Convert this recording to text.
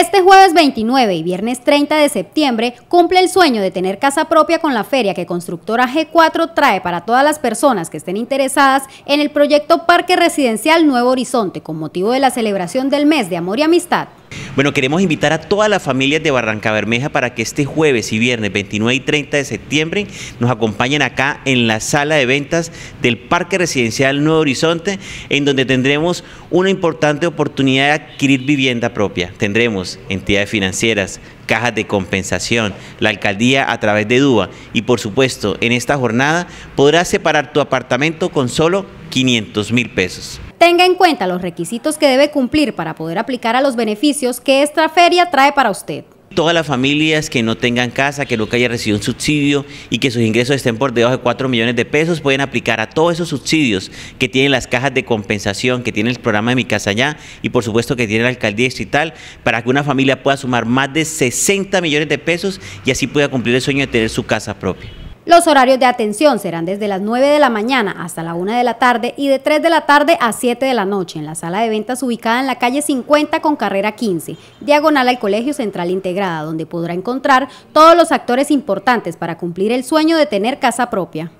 Este jueves 29 y viernes 30 de septiembre cumple el sueño de tener casa propia con la feria que Constructora G4 trae para todas las personas que estén interesadas en el proyecto Parque Residencial Nuevo Horizonte con motivo de la celebración del mes de amor y amistad. Bueno, queremos invitar a todas las familias de Barranca Bermeja para que este jueves y viernes 29 y 30 de septiembre nos acompañen acá en la sala de ventas del Parque Residencial Nuevo Horizonte, en donde tendremos una importante oportunidad de adquirir vivienda propia. Tendremos entidades financieras, cajas de compensación, la alcaldía a través de DUA y por supuesto en esta jornada podrás separar tu apartamento con solo 500 mil pesos. Tenga en cuenta los requisitos que debe cumplir para poder aplicar a los beneficios que esta feria trae para usted todas las familias que no tengan casa, que nunca haya recibido un subsidio y que sus ingresos estén por debajo de 4 millones de pesos, pueden aplicar a todos esos subsidios que tienen las cajas de compensación, que tiene el programa de Mi Casa Ya y por supuesto que tiene la alcaldía distrital, para que una familia pueda sumar más de 60 millones de pesos y así pueda cumplir el sueño de tener su casa propia. Los horarios de atención serán desde las 9 de la mañana hasta la 1 de la tarde y de 3 de la tarde a 7 de la noche en la sala de ventas ubicada en la calle 50 con carrera 15, diagonal al Colegio Central Integrada, donde podrá encontrar todos los actores importantes para cumplir el sueño de tener casa propia.